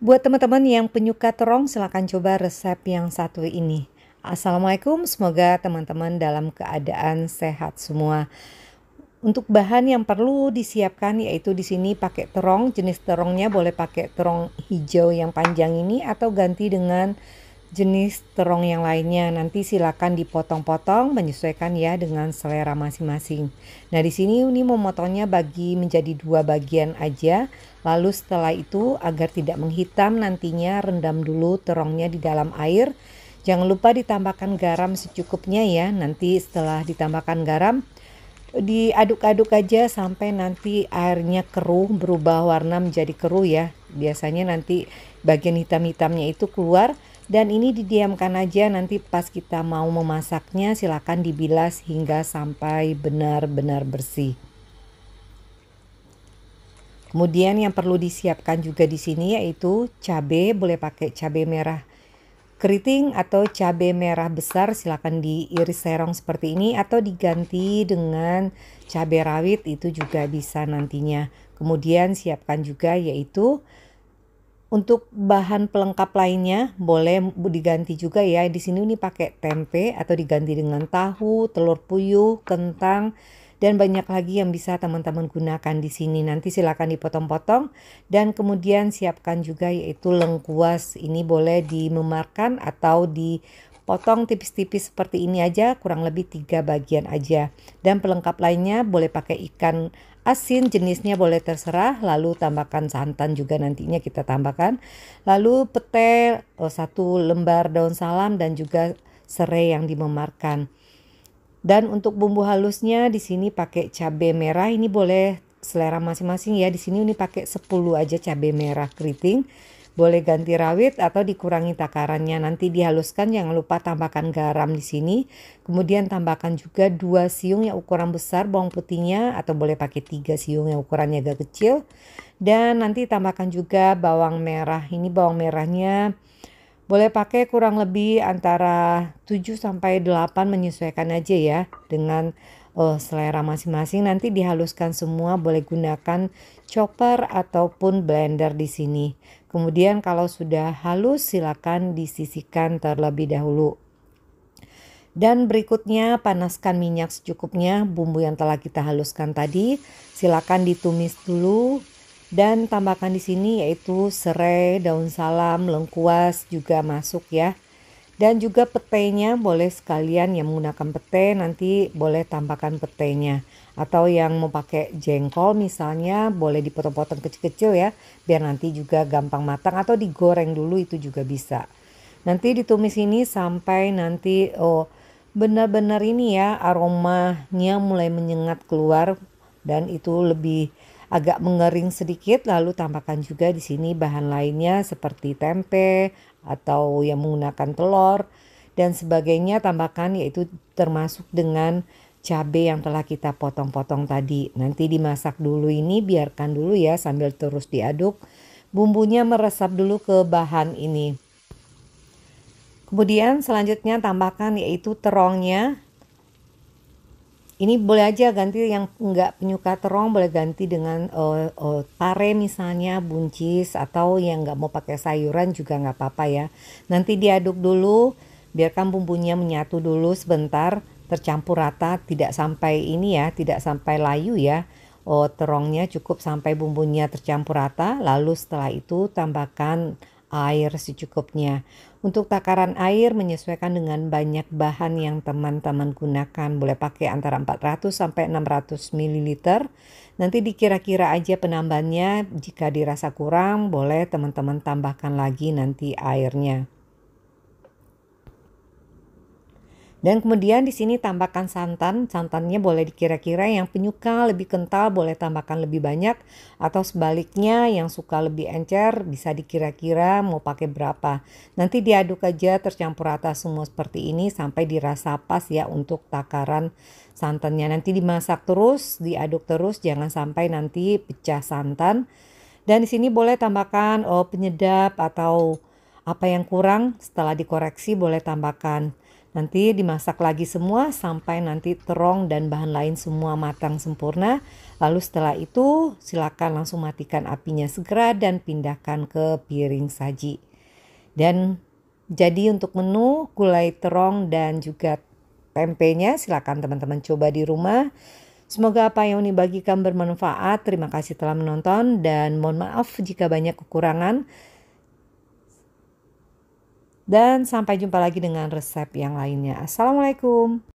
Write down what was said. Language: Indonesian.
Buat teman-teman yang penyuka terong, silahkan coba resep yang satu ini. Assalamualaikum, semoga teman-teman dalam keadaan sehat semua. Untuk bahan yang perlu disiapkan yaitu di sini pakai terong, jenis terongnya boleh pakai terong hijau yang panjang ini atau ganti dengan jenis terong yang lainnya. Nanti silakan dipotong-potong menyesuaikan ya dengan selera masing-masing. Nah di sini ini memotongnya bagi menjadi dua bagian aja. Lalu setelah itu agar tidak menghitam nantinya rendam dulu terongnya di dalam air. Jangan lupa ditambahkan garam secukupnya ya. Nanti setelah ditambahkan garam diaduk-aduk aja sampai nanti airnya keruh berubah warna menjadi keruh ya. Biasanya nanti bagian hitam-hitamnya itu keluar dan ini didiamkan aja nanti pas kita mau memasaknya silakan dibilas hingga sampai benar-benar bersih. Kemudian yang perlu disiapkan juga di sini yaitu cabe, boleh pakai cabe merah keriting atau cabe merah besar silakan diiris serong seperti ini atau diganti dengan cabe rawit itu juga bisa nantinya. Kemudian siapkan juga yaitu untuk bahan pelengkap lainnya boleh diganti juga ya. Di sini ini pakai tempe atau diganti dengan tahu, telur puyuh, kentang dan banyak lagi yang bisa teman-teman gunakan di sini. Nanti silakan dipotong-potong dan kemudian siapkan juga yaitu lengkuas. Ini boleh dimemarkan atau di Potong tipis-tipis seperti ini aja, kurang lebih tiga bagian aja. Dan pelengkap lainnya boleh pakai ikan asin, jenisnya boleh terserah. Lalu tambahkan santan juga nantinya kita tambahkan. Lalu pete, oh, satu lembar daun salam dan juga serai yang dimemarkan. Dan untuk bumbu halusnya di sini pakai cabai merah, ini boleh selera masing-masing ya. Di sini ini pakai 10 aja cabai merah keriting boleh ganti rawit atau dikurangi takarannya. Nanti dihaluskan, jangan lupa tambahkan garam di sini. Kemudian tambahkan juga dua siung yang ukuran besar bawang putihnya atau boleh pakai tiga siung yang ukurannya agak kecil. Dan nanti tambahkan juga bawang merah. Ini bawang merahnya boleh pakai kurang lebih antara 7 sampai 8 menyesuaikan aja ya dengan oh, selera masing-masing nanti dihaluskan semua boleh gunakan chopper ataupun blender di sini. Kemudian kalau sudah halus silakan disisihkan terlebih dahulu. Dan berikutnya panaskan minyak secukupnya bumbu yang telah kita haluskan tadi. Silakan ditumis dulu dan tambahkan di sini yaitu serai, daun salam, lengkuas juga masuk ya dan juga petainya boleh sekalian yang menggunakan pete nanti boleh tambahkan petainya atau yang mau pakai jengkol misalnya boleh dipotong-potong kecil-kecil ya biar nanti juga gampang matang atau digoreng dulu itu juga bisa nanti ditumis ini sampai nanti oh benar-benar ini ya aromanya mulai menyengat keluar dan itu lebih agak mengering sedikit lalu tambahkan juga di sini bahan lainnya seperti tempe atau yang menggunakan telur dan sebagainya tambahkan yaitu termasuk dengan cabai yang telah kita potong-potong tadi. Nanti dimasak dulu ini biarkan dulu ya sambil terus diaduk. Bumbunya meresap dulu ke bahan ini. Kemudian selanjutnya tambahkan yaitu terongnya ini boleh aja ganti yang nggak penyuka terong boleh ganti dengan uh, eh, uh, eh, pare misalnya buncis atau yang nggak mau pakai sayuran juga nggak apa-apa ya nanti diaduk dulu biarkan bumbunya menyatu dulu sebentar tercampur rata tidak sampai ini ya tidak sampai layu ya oh terongnya cukup sampai bumbunya tercampur rata lalu setelah itu tambahkan air secukupnya. Untuk takaran air menyesuaikan dengan banyak bahan yang teman-teman gunakan. Boleh pakai antara 400 sampai 600 ml. Nanti dikira-kira aja penambahannya. Jika dirasa kurang, boleh teman-teman tambahkan lagi nanti airnya. Dan kemudian di sini tambahkan santan. Santannya boleh dikira-kira yang penyuka lebih kental boleh tambahkan lebih banyak atau sebaliknya yang suka lebih encer bisa dikira-kira mau pakai berapa. Nanti diaduk aja tercampur rata semua seperti ini sampai dirasa pas ya untuk takaran santannya. Nanti dimasak terus, diaduk terus jangan sampai nanti pecah santan. Dan di sini boleh tambahkan oh, penyedap atau apa yang kurang setelah dikoreksi boleh tambahkan Nanti dimasak lagi semua sampai nanti terong dan bahan lain semua matang sempurna. Lalu setelah itu silakan langsung matikan apinya segera dan pindahkan ke piring saji. Dan jadi untuk menu gulai terong dan juga tempenya silakan teman-teman coba di rumah. Semoga apa yang ini bagikan bermanfaat. Terima kasih telah menonton dan mohon maaf jika banyak kekurangan. Dan sampai jumpa lagi dengan resep yang lainnya. Assalamualaikum.